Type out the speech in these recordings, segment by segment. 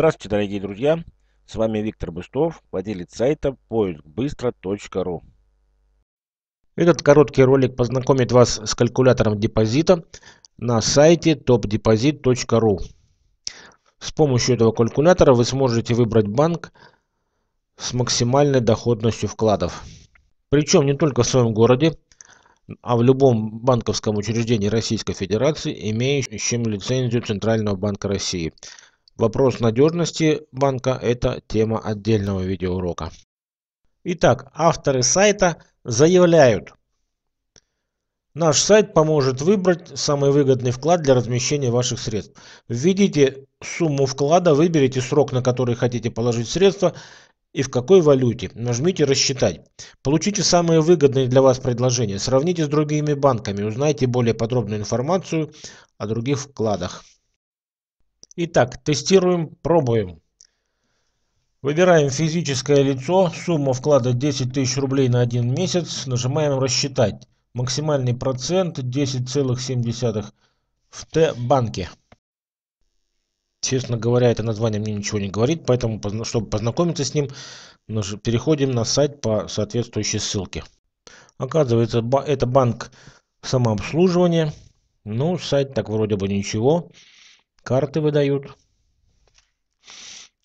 Здравствуйте, дорогие друзья! С вами Виктор Быстов, владелец сайта поискбыстро.ру Этот короткий ролик познакомит вас с калькулятором депозита на сайте topdeposit.ru С помощью этого калькулятора вы сможете выбрать банк с максимальной доходностью вкладов. Причем не только в своем городе, а в любом банковском учреждении Российской Федерации, имеющем лицензию Центрального банка России – Вопрос надежности банка – это тема отдельного видеоурока. Итак, авторы сайта заявляют, Наш сайт поможет выбрать самый выгодный вклад для размещения ваших средств. Введите сумму вклада, выберите срок, на который хотите положить средства и в какой валюте. Нажмите «Рассчитать». Получите самые выгодные для вас предложения. Сравните с другими банками, узнайте более подробную информацию о других вкладах. Итак, тестируем, пробуем. Выбираем физическое лицо, сумма вклада 10 тысяч рублей на один месяц, нажимаем «Рассчитать». Максимальный процент 10,7 в Т-банке. Честно говоря, это название мне ничего не говорит, поэтому, чтобы познакомиться с ним, переходим на сайт по соответствующей ссылке. Оказывается, это банк самообслуживания. Ну, сайт так вроде бы ничего карты выдают.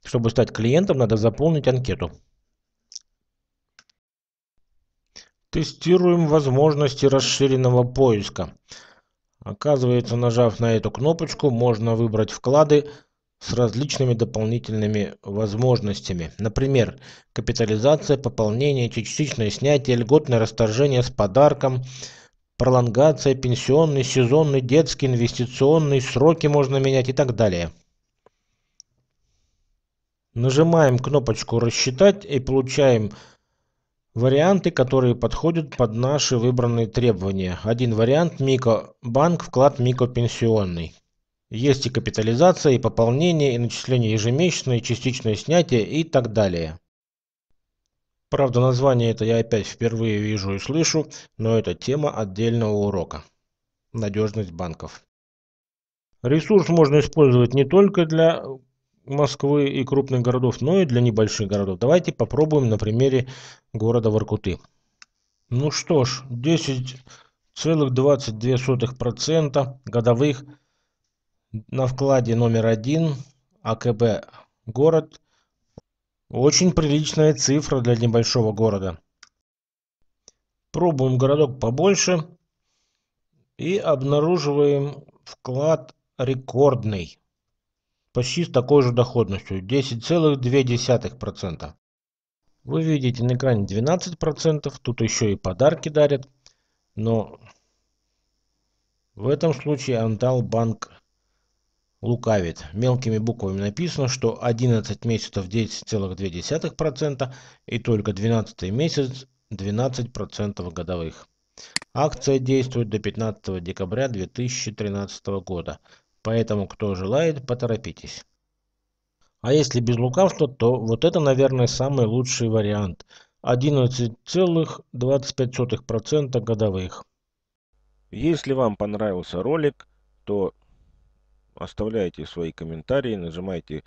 Чтобы стать клиентом, надо заполнить анкету. Тестируем возможности расширенного поиска. Оказывается, нажав на эту кнопочку, можно выбрать вклады с различными дополнительными возможностями. Например, капитализация, пополнение, частичное снятие, льготное расторжение с подарком – пролонгация, пенсионный, сезонный, детский, инвестиционный, сроки можно менять и так далее. Нажимаем кнопочку «Рассчитать» и получаем варианты, которые подходят под наши выбранные требования. Один вариант – микробанк, вклад микропенсионный. Есть и капитализация, и пополнение, и начисление ежемесячное, и частичное снятие и так далее. Правда, название это я опять впервые вижу и слышу, но это тема отдельного урока. Надежность банков. Ресурс можно использовать не только для Москвы и крупных городов, но и для небольших городов. Давайте попробуем на примере города Воркуты. Ну что ж, 10,22% годовых на вкладе номер один АКБ город очень приличная цифра для небольшого города. Пробуем городок побольше и обнаруживаем вклад рекордный. Почти с такой же доходностью, 10,2%. Вы видите на экране 12%, тут еще и подарки дарят, но в этом случае Антал банк лукавит. Мелкими буквами написано, что 11 месяцев 10,2% и только 12 месяц 12% годовых. Акция действует до 15 декабря 2013 года, поэтому кто желает, поторопитесь. А если без лукавства, то вот это, наверное, самый лучший вариант. 11,25% годовых. Если вам понравился ролик, то оставляйте свои комментарии, нажимайте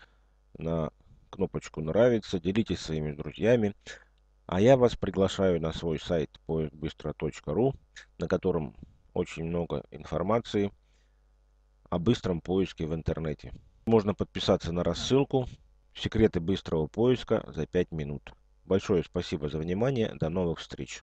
на кнопочку «Нравится», делитесь своими друзьями. А я вас приглашаю на свой сайт поискбыстро.ру, на котором очень много информации о быстром поиске в интернете. Можно подписаться на рассылку «Секреты быстрого поиска за 5 минут». Большое спасибо за внимание. До новых встреч.